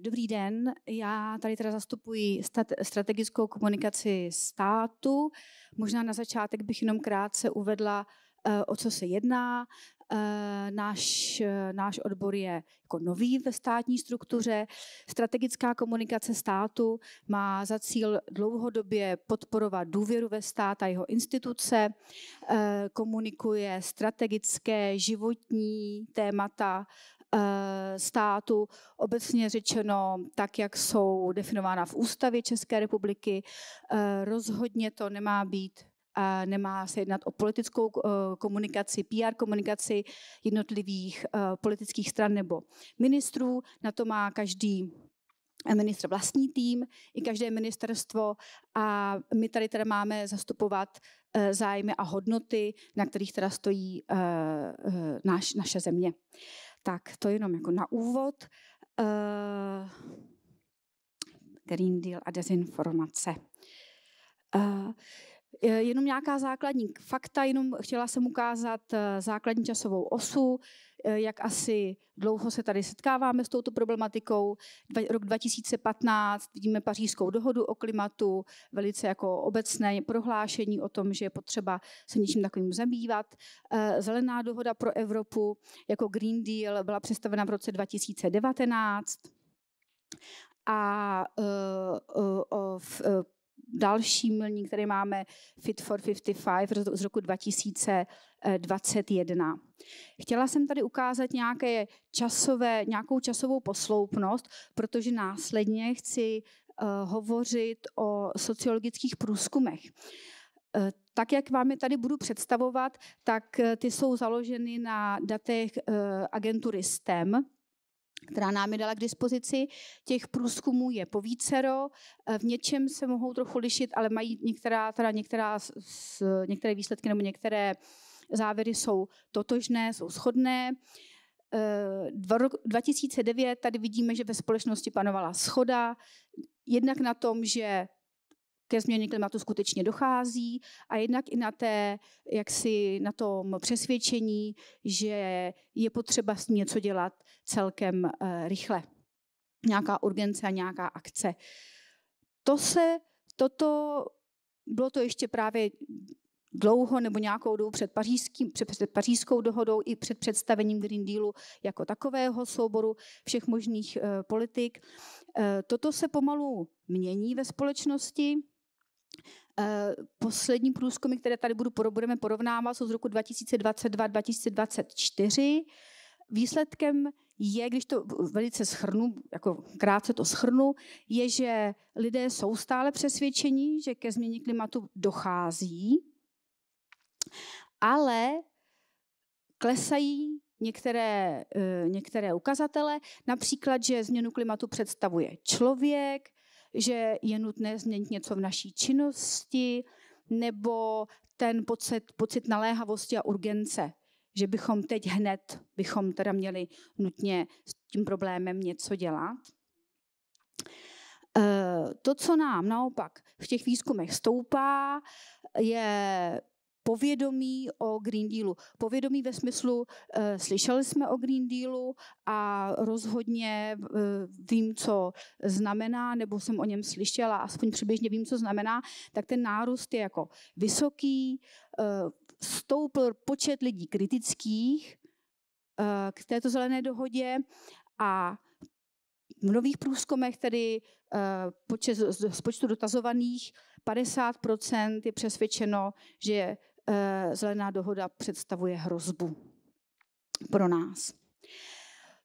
Dobrý den, já tady teda zastupuji strategickou komunikaci státu. Možná na začátek bych jenom krátce uvedla, eh, o co se jedná. Eh, náš, eh, náš odbor je jako nový ve státní struktuře. Strategická komunikace státu má za cíl dlouhodobě podporovat důvěru ve stát a jeho instituce, komunikuje strategické životní témata Eh, státu, obecně řečeno tak, jak jsou definována v ústavě České republiky. Eh, rozhodně to nemá být nemá se jednat o politickou eh, komunikaci, PR komunikaci jednotlivých politických stran nebo ministrů. Na to má každý ministr vlastní tým, i každé ministerstvo a my tady teda máme zastupovat zájmy a hodnoty, na kterých teda stojí naš, naše země. Tak to jenom jako na úvod. Uh, Green Deal a dezinformace. Uh, Eh, jenom nějaká základní fakta, jenom chtěla jsem ukázat eh, základní časovou osu, eh, jak asi dlouho se tady setkáváme s touto problematikou. Rok 2015 vidíme pařížskou dohodu o klimatu, velice jako obecné prohlášení o tom, že je potřeba se něčím takovým zabývat. Zelená dohoda pro Evropu jako Green Deal byla představena v roce 2019 a uh, uh, uh, v další milník, který máme, Fit for 55 z roku 2021. Chtěla jsem tady ukázat nějaké časové, nějakou časovou posloupnost, protože následně chci eh, hovořit o sociologických průzkumech. Eh, tak, jak vám je tady budu představovat, tak eh, ty jsou založeny na datech agentury STEM, která nám je dala k dispozici. Těch průzkumů je povícero, eh, v něčem se mohou trochu lišit, ale mají některá, teda některá, některé výsledky nebo některé závěry jsou totožné, jsou shodné. 2009 eh, tady vidíme, že ve společnosti panovala schoda, jednak na tom, že ke změně klimatu skutečně dochází a jednak i na té, jak si na tom přesvědčení, že je potřeba s tím něco dělat celkem eh, rychle. Nějaká urgence a nějaká akce. To se, toto, bylo to ještě právě dlouho nebo nějakou dobu před, pařížským, před, před pařížskou dohodou i před představením Green Dealu jako takového souboru všech možných e, politik. E, toto se pomalu mění ve společnosti. Eh, poslední průzkumy, které tady budu, budeme porovnávat, jsou z roku 2022-2024. Výsledkem je, když to velice schrnu, jako krátce to schrnu, je, že lidé jsou stále přesvědčení, že ke změně klimatu dochází, ale klesají některé, eh, některé ukazatele, například, že změnu klimatu představuje člověk, že je nutné změnit něco v naší činnosti, nebo ten pocit, pocit naléhavosti a urgence, že bychom teď hned, bychom teda měli nutně s tím problémem něco dělat. Eh, to, co nám naopak v těch výzkumech stoupá, je povědomí o Green Dealu. Povědomí ve smyslu, eh, slyšeli jsme o Green Dealu a rozhodně eh, vím, co znamená, nebo jsem o něm slyšela, aspoň přibližně vím, co znamená, tak ten nárůst je jako vysoký, eh, stoupl počet lidí kritických k této zelené dohodě a v nových průzkumech tedy počet, z počtu dotazovaných 50 je přesvědčeno, že Eh, zelená dohoda představuje hrozbu pro nás.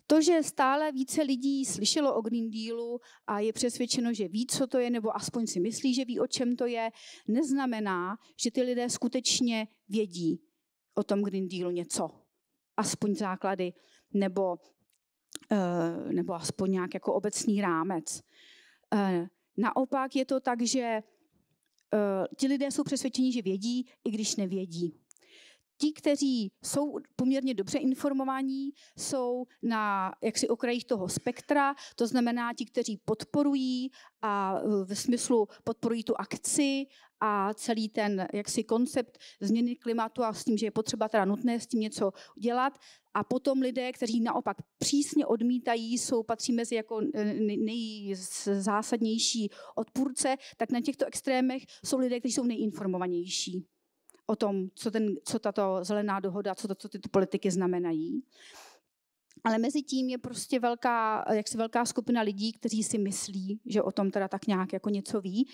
To, že stále více lidí slyšelo o Green Dealu a je přesvědčeno, že ví, co to je, nebo aspoň si myslí, že ví, o čem to je, neznamená, že ty lidé skutečně vědí o tom Green Dealu něco. Aspoň základy, nebo, eh, nebo aspoň nějak jako obecný rámec. Eh, naopak je to tak, že Eh, ti lidé jsou přesvědčeni, že vědí, i když nevědí. Ti, kteří jsou poměrně dobře informovaní, jsou na jaksi okrajích toho spektra, to znamená ti, kteří podporují a v smyslu podporují tu akci a celý ten jaksi koncept změny klimatu a s tím, že je potřeba teda nutné s tím něco dělat. A potom lidé, kteří naopak přísně odmítají, jsou patří mezi jako e, nejzásadnější odpůrce, tak na těchto extrémech jsou lidé, kteří jsou nejinformovanější o tom, co, ten, co tato zelená dohoda, co, to, co tyto politiky znamenají. Ale mezi tím je prostě velká, jaksi velká skupina lidí, kteří si myslí, že o tom teda tak nějak jako něco ví.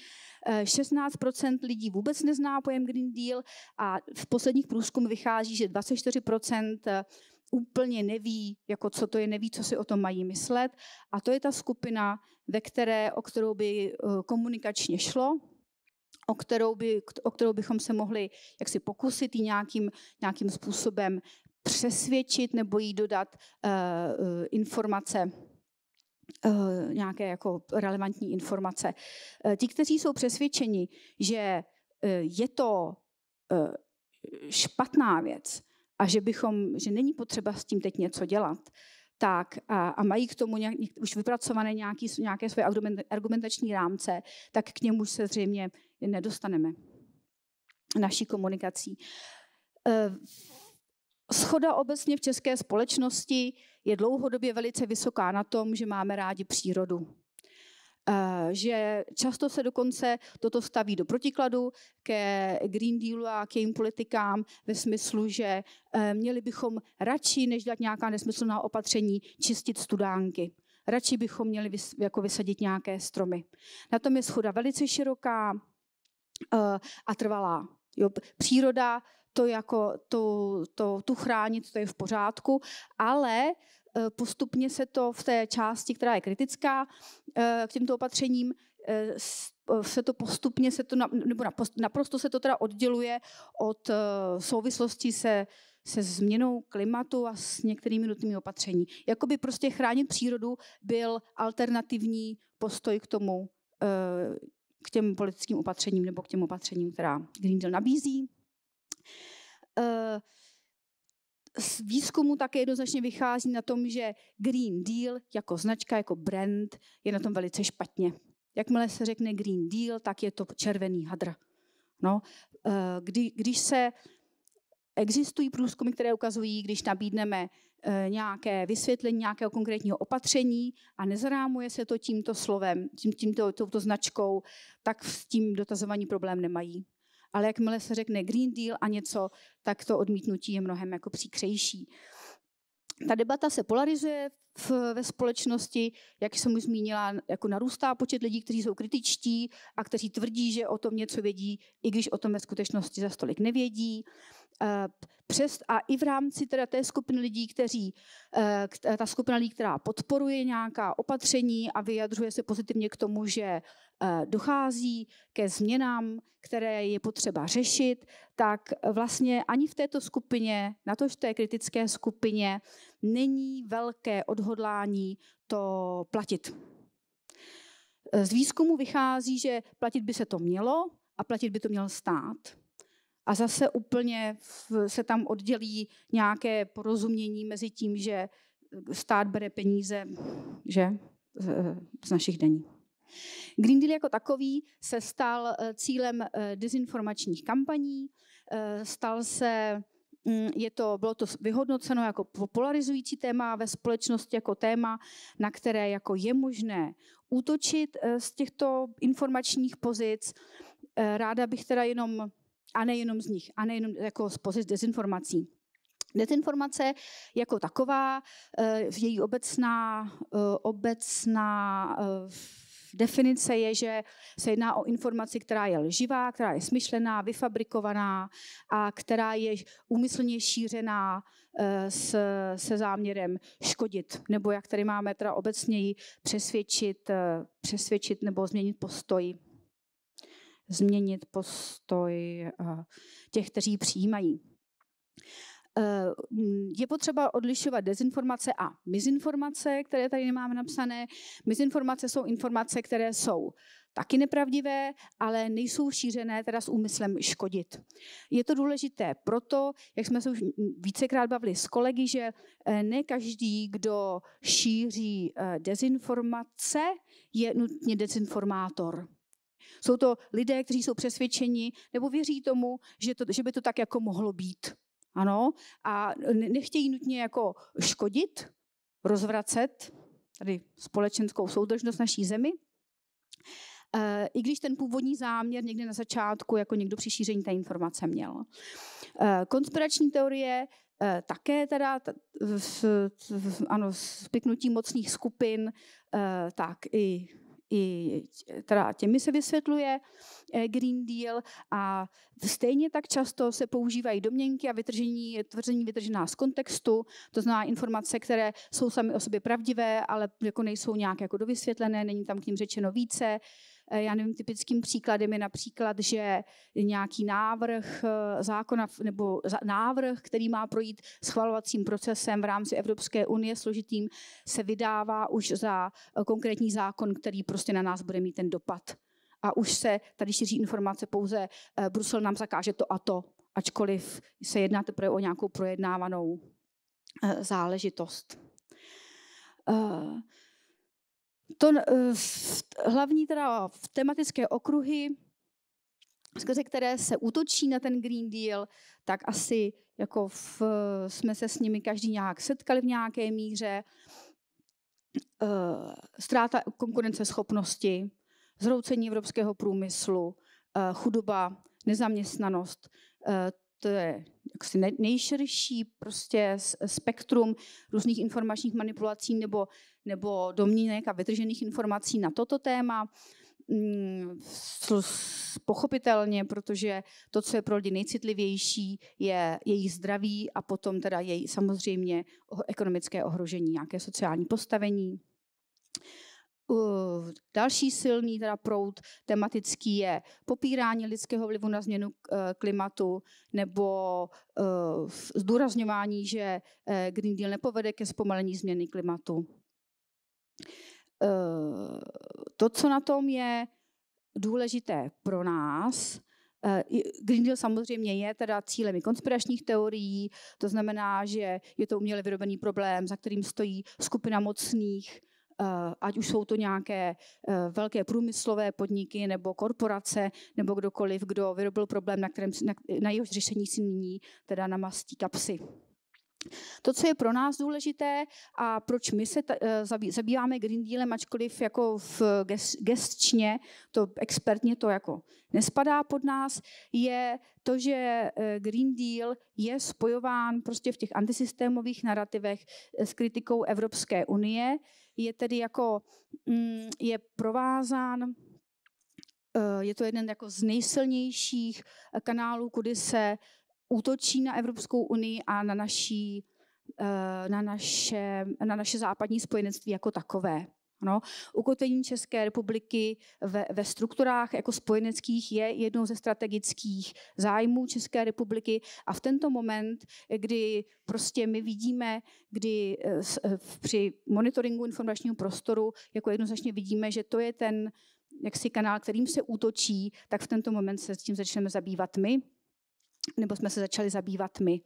16 eh, lidí vůbec nezná pojem Green Deal a v posledních průzkumech vychází, že 24 eh, úplně neví, jako co to je, neví, co si o tom mají myslet. A to je ta skupina, ve které, o kterou by eh, komunikačně šlo, o kterou, by, o kterou bychom se mohli jaksi pokusit i nějakým, nějakým způsobem přesvědčit nebo jí dodat uh, informace Eh, nějaké jako relevantní informace. Eh, ti, kteří jsou přesvědčeni, že eh, je to špatná věc a že, bychom, že není potřeba s tím teď něco dělat, tak a, a mají k tomu nějak, už vypracované nějaký, nějaké své argumentační rámce, tak k němu se zřejmě nedostaneme naší komunikací. Schoda obecně v české společnosti je dlouhodobě velice vysoká na tom, že máme rádi přírodu. Eh, že často se dokonce toto staví do protikladu ke Green Dealu a k jejím politikám ve smyslu, že eh, měli bychom radši, než dát nějaká nesmyslná opatření, čistit studánky radši bychom měli vys, jako vysadit nějaké stromy. Na tom je schoda velice široká uh, a trvalá. Jo, příroda to jako tu, to, tu chránit, to je v pořádku, ale eh, postupně se to v té části, která je kritická eh, k těmto opatřením, eh, se to postupně, se to, nebo naprosto se to teda odděluje od souvislosti se, se změnou klimatu a s některými nutnými opatření. Jakoby prostě chránit přírodu byl alternativní postoj k tomu, k těm politickým opatřením nebo k těm opatřením, která Green Deal nabízí. Eh, z výzkumu také jednoznačně vychází na tom, že Green Deal jako značka, jako brand je na tom velice špatně. Jakmile se řekne Green Deal, tak je to červený hadr. No, eh, kdy, když se existují průzkumy, které ukazují, když nabídneme eh, nějaké vysvětlení nějakého konkrétního opatření a nezarámuje se to tímto slovem, tím, tímto, touto značkou, tak s tím dotazovaní problém nemají ale jakmile se řekne Green Deal a něco, tak to odmítnutí je mnohem jako příkřejší. Ta debata se polarizuje v, ve společnosti, jak jsem už zmínila, jako narůstá počet lidí, kteří jsou kritičtí a kteří tvrdí, že o tom něco vědí, i když o tom ve skutečnosti za stolik nevědí. Eh, přes, a i v rámci teda té skupiny lidí, kteří, eh, ta skupina lidí, která podporuje nějaká opatření a vyjadřuje se pozitivně k tomu, že eh, dochází ke změnám, které je potřeba řešit, tak vlastně ani v této skupině, na tož té kritické skupině, není velké odhodlání to platit. Z výzkumu vychází, že platit by se to mělo a platit by to měl stát a zase úplně se tam oddělí nějaké porozumění mezi tím, že eh, stát bere peníze že, eh, z našich daní. Green Deal jako takový se stal eh, cílem dezinformačních kampaní, stal se mm, je to, bylo to vyhodnoceno jako polarizující téma ve společnosti jako téma, na které jako je možné útočit z těchto informačních pozic. Ráda bych teda jenom a nejenom z nich, a nejenom jako z pozic dezinformací. Dezinformace jako taková, eh, její obecná, eh, obecná eh, definice je, že se jedná o informaci, která je lživá, která je smyšlená, vyfabrikovaná a která je úmyslně šířená s, se záměrem škodit, nebo jak tady máme teda obecněji přesvědčit, přesvědčit nebo změnit postoj změnit postoj eh, těch, kteří přijímají. Eh, je potřeba odlišovat dezinformace a mizinformace, které tady nemáme napsané. Mizinformace jsou informace, které jsou taky nepravdivé, ale nejsou šířené teda s úmyslem škodit. Je to důležité proto, jak jsme se už vícekrát bavili s kolegy, že eh, ne každý, kdo šíří dezinformace, je nutně dezinformátor. Jsou to lidé, kteří jsou přesvědčeni nebo věří tomu, že, to, že by to tak jako mohlo být. Ano, a nechtějí nutně jako škodit, rozvracet tady společenskou soudržnost naší zemi, eh, i když ten původní záměr někde na začátku, jako někdo při šíření té informace měl. Eh, konspirační teorie eh, také teda s, ano, s mocných skupin, tak i i teda těmi se vysvětluje eh, Green Deal a stejně tak často se používají domněnky a vytržení, tvrzení vytržená z kontextu, to znamená informace, které jsou sami o sobě pravdivé, ale jako nejsou nějak jako dovysvětlené, není tam k ním řečeno více, Eh, já nevím, typickým příkladem je například, že nějaký návrh eh, zákona nebo návrh, který má projít schvalovacím procesem v rámci Evropské unie složitým, se vydává už za eh, konkrétní zákon, který prostě na nás bude mít ten dopad. A už se tady šíří informace pouze, Brusel nám zakáže to a to, ačkoliv se jedná teprve o nějakou projednávanou záležitost. Uh, to eh, hlavní teda v tematické okruhy, skrze které se útočí na ten Green Deal, tak asi jako v, jsme se s nimi každý nějak setkali v nějaké míře. Eh, ztráta konkurenceschopnosti, zhroucení evropského průmyslu, eh, chudoba, nezaměstnanost, to je jaksi nejširší prostě spektrum různých informačních manipulací nebo, nebo domínek a vytržených informací na toto téma. Mm, pochopitelně, protože to, co je pro lidi nejcitlivější, je jejich zdraví a potom teda její samozřejmě ekonomické ohrožení, nějaké sociální postavení další silný teda proud tematický je popírání lidského vlivu na změnu eh, klimatu nebo eh, zdůrazňování, že eh, Green Deal nepovede ke zpomalení změny klimatu. To, co na tom je důležité pro nás, Green Deal samozřejmě je teda cílem i konspiračních teorií, to znamená, že je to uměle vyrobený problém, za kterým stojí skupina mocných, Eh, ať už jsou to nějaké eh, velké průmyslové podniky nebo korporace nebo kdokoliv, kdo vyrobil problém, na, kterém, na, na jeho řešení si nyní teda namastí kapsy. To, co je pro nás důležité a proč my se eh, zabýváme Green Dealem, ačkoliv jako v gestčně, to expertně to jako nespadá pod nás, je to, že eh, Green Deal je spojován prostě v těch antisystémových narrativech eh, s kritikou Evropské unie, je tedy jako, mm, je provázán je to jeden jako z nejsilnějších kanálů, kudy se útočí na Evropskou unii a na, naší, eh, na, naše, na naše západní spojenectví jako takové. No, ukotvení České republiky ve, ve strukturách jako spojeneckých je jednou ze strategických zájmů České republiky a v tento moment, kdy prostě my vidíme, kdy eh, eh, při monitoringu informačního prostoru jako jednoznačně vidíme, že to je ten jaksi kanál, kterým se útočí, tak v tento moment se s tím začneme zabývat my nebo jsme se začali zabývat my.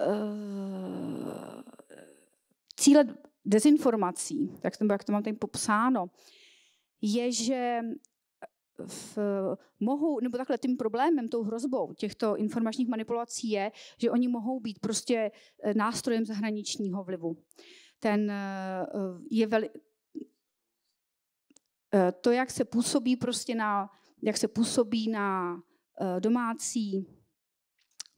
Eh, cíle dezinformací, jak to, jak to mám tady popsáno, je, že v, mohou, nebo takhle tím problémem, tou hrozbou těchto informačních manipulací je, že oni mohou být prostě eh, nástrojem zahraničního vlivu. Ten eh, je veli, to, jak se působí prostě na, jak se působí na Eh, domácí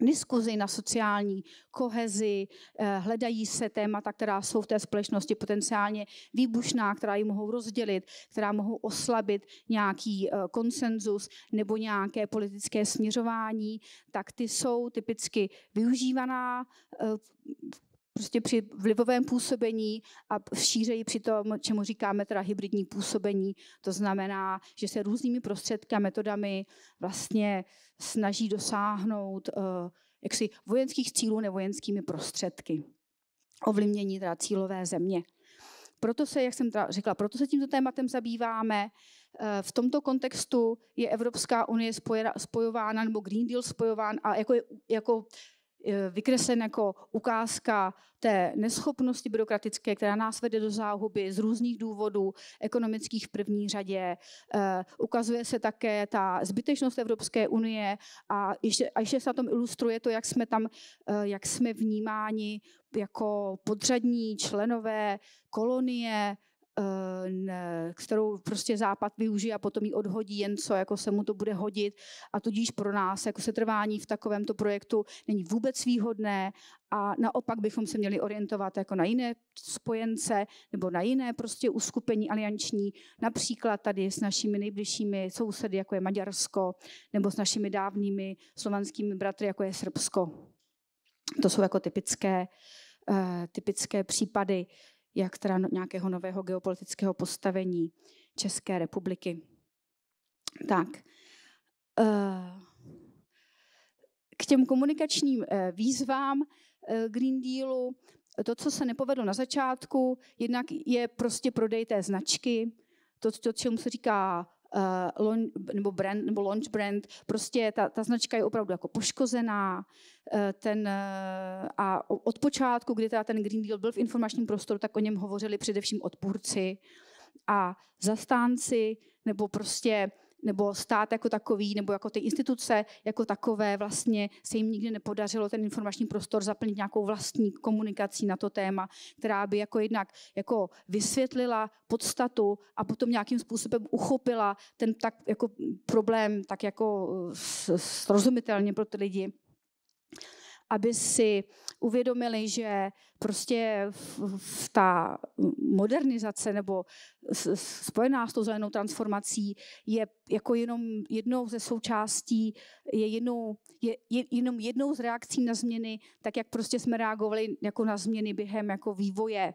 diskuzi na sociální kohezi, eh, hledají se témata, která jsou v té společnosti potenciálně výbušná, která ji mohou rozdělit, která mohou oslabit nějaký eh, konsenzus nebo nějaké politické směřování, tak ty jsou typicky využívaná prostě při vlivovém působení a šířejí při tom, čemu říkáme teda hybridní působení, to znamená, že se různými prostředky a metodami vlastně snaží dosáhnout uh, jaksi vojenských cílů nevojenskými prostředky ovlivnění teda cílové země. Proto se, jak jsem teda řekla, proto se tímto tématem zabýváme. Eh, v tomto kontextu je Evropská unie spojována, nebo Green Deal spojován a jako, jako E, vykreslen jako ukázka té neschopnosti byrokratické, která nás vede do záhuby z různých důvodů, ekonomických v první řadě. E, ukazuje se také ta zbytečnost Evropské unie a ještě, a ještě se na tom ilustruje to, jak jsme tam, e, jak jsme vnímáni jako podřadní členové kolonie, Eh, kterou prostě Západ využije a potom ji odhodí jen co, jako se mu to bude hodit a tudíž pro nás jako setrvání v takovémto projektu není vůbec výhodné a naopak bychom se měli orientovat jako na jiné spojence nebo na jiné prostě uskupení alianční, například tady s našimi nejbližšími sousedy, jako je Maďarsko, nebo s našimi dávnými slovanskými bratry, jako je Srbsko. To jsou jako typické, eh, typické případy jak teda no, nějakého nového geopolitického postavení České republiky. Tak, eh, k těm komunikačním eh, výzvám eh, Green Dealu, to, co se nepovedlo na začátku, jednak je prostě prodej té značky, to, to čemu se říká uh, eh, launch, nebo, brand, nebo launch brand, prostě ta, ta značka je opravdu jako poškozená. Uh, ten, uh, a od počátku, kdy teda ten Green Deal byl v informačním prostoru, tak o něm hovořili především odpůrci a zastánci, nebo prostě nebo stát jako takový, nebo jako ty instituce jako takové, vlastně se jim nikdy nepodařilo ten informační prostor zaplnit nějakou vlastní komunikací na to téma, která by jako jednak jako vysvětlila podstatu a potom nějakým způsobem uchopila ten tak jako problém tak jako srozumitelně pro ty lidi aby si uvědomili, že prostě v, v ta modernizace nebo spojená s tou zelenou transformací je jako jenom jednou ze součástí, je, jednou, je, je jenom jednou z reakcí na změny, tak jak prostě jsme reagovali jako na změny během jako vývoje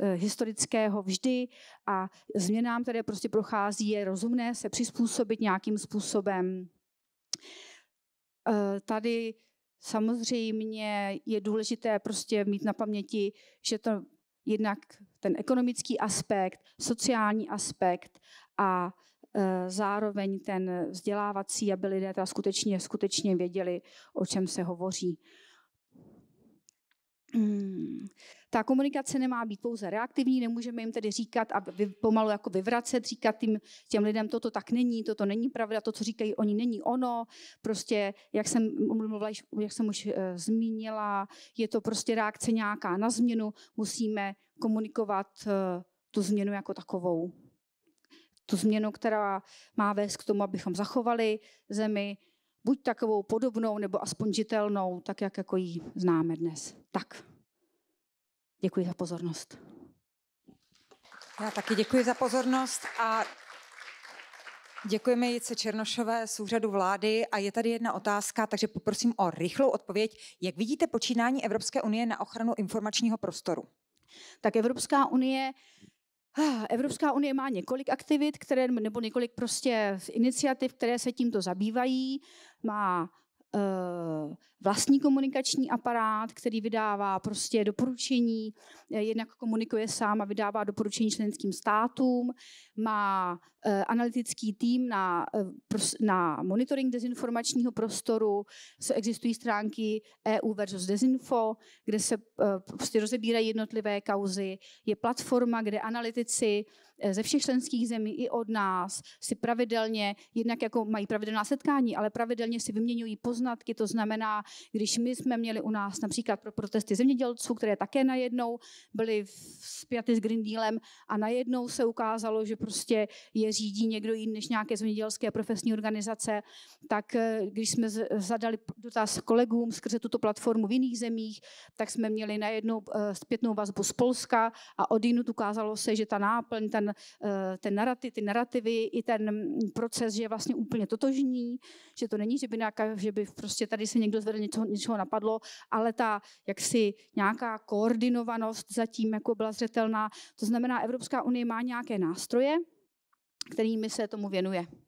eh, historického vždy a změnám, které prostě prochází, je rozumné se přizpůsobit nějakým způsobem. Eh, tady Samozřejmě je důležité prostě mít na paměti, že to jednak ten ekonomický aspekt, sociální aspekt a e, zároveň ten vzdělávací, aby lidé teda skutečně, skutečně věděli, o čem se hovoří. Hmm. Ta komunikace nemá být pouze reaktivní, nemůžeme jim tedy říkat a vy, pomalu jako vyvracet, říkat tím, těm lidem, toto tak není, toto není pravda, to, co říkají oni, není ono. Prostě, jak jsem, mluvila, jak jsem už e, zmínila, je to prostě reakce nějaká na změnu, musíme komunikovat e, tu změnu jako takovou. Tu změnu, která má vést k tomu, abychom zachovali zemi, buď takovou podobnou, nebo aspoň žitelnou, tak jak jako ji známe dnes. Tak. Děkuji za pozornost. Já taky děkuji za pozornost a Děkujeme Jice Černošové z úřadu vlády a je tady jedna otázka, takže poprosím o rychlou odpověď. Jak vidíte počínání Evropské unie na ochranu informačního prostoru? Tak Evropská unie Evropská unie má několik aktivit, které, nebo několik prostě iniciativ, které se tímto zabývají. Má Eh, vlastní komunikační aparát, který vydává prostě doporučení, eh, jednak komunikuje sám a vydává doporučení členským státům, má eh, analytický tým na, na monitoring dezinformačního prostoru, existují stránky EU versus Desinfo, kde se prostě rozebírají jednotlivé kauzy, je platforma, kde analytici Eh, ze všech členských zemí i od nás si pravidelně, jednak jako mají pravidelná setkání, ale pravidelně si vyměňují poznatky, to znamená, když my jsme měli u nás například pro protesty zemědělců, které také najednou byly zpěty s Green Dealem a najednou se ukázalo, že prostě je řídí někdo jiný než nějaké zemědělské profesní organizace, tak eh, když jsme zadali dotaz kolegům skrze tuto platformu v jiných zemích, tak jsme měli najednou eh, zpětnou vazbu z Polska a jinut ukázalo se, že ta náplň, ta Eh, ten, narrativ, ty narrativy i ten proces, že je vlastně úplně totožní, že to není, že by, nějaká, že by prostě tady se někdo zvedl něco, něčeho napadlo, ale ta jaksi nějaká koordinovanost zatím jako byla zřetelná. To znamená, Evropská unie má nějaké nástroje, kterými se tomu věnuje.